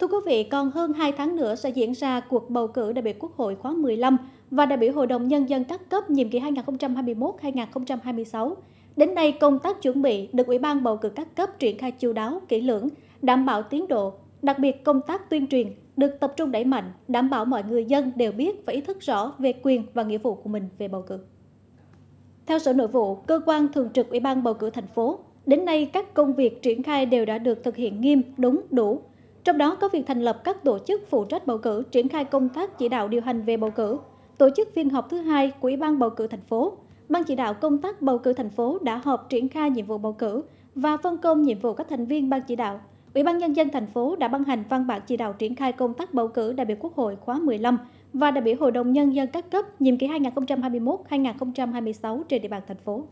Thưa quý vị, còn hơn 2 tháng nữa sẽ diễn ra cuộc bầu cử đại biểu Quốc hội khóa 15 và đại biểu Hội đồng Nhân dân các cấp nhiệm kỳ 2021-2026. Đến nay, công tác chuẩn bị được Ủy ban bầu cử các cấp triển khai chu đáo, kỹ lưỡng, đảm bảo tiến độ. Đặc biệt, công tác tuyên truyền được tập trung đẩy mạnh, đảm bảo mọi người dân đều biết và ý thức rõ về quyền và nghĩa vụ của mình về bầu cử. Theo Sở Nội vụ, cơ quan thường trực Ủy ban bầu cử thành phố, đến nay các công việc triển khai đều đã được thực hiện nghiêm, đúng, đủ, trong đó có việc thành lập các tổ chức phụ trách bầu cử, triển khai công tác chỉ đạo điều hành về bầu cử, tổ chức phiên họp thứ hai của Ủy ban bầu cử thành phố. Ban chỉ đạo công tác bầu cử thành phố đã họp triển khai nhiệm vụ bầu cử và phân công nhiệm vụ các thành viên ban chỉ đạo. Ủy ban nhân dân thành phố đã ban hành văn bản chỉ đạo triển khai công tác bầu cử đại biểu Quốc hội khóa 15 và đại biểu Hội đồng nhân dân các cấp nhiệm kỳ 2021-2026 trên địa bàn thành phố.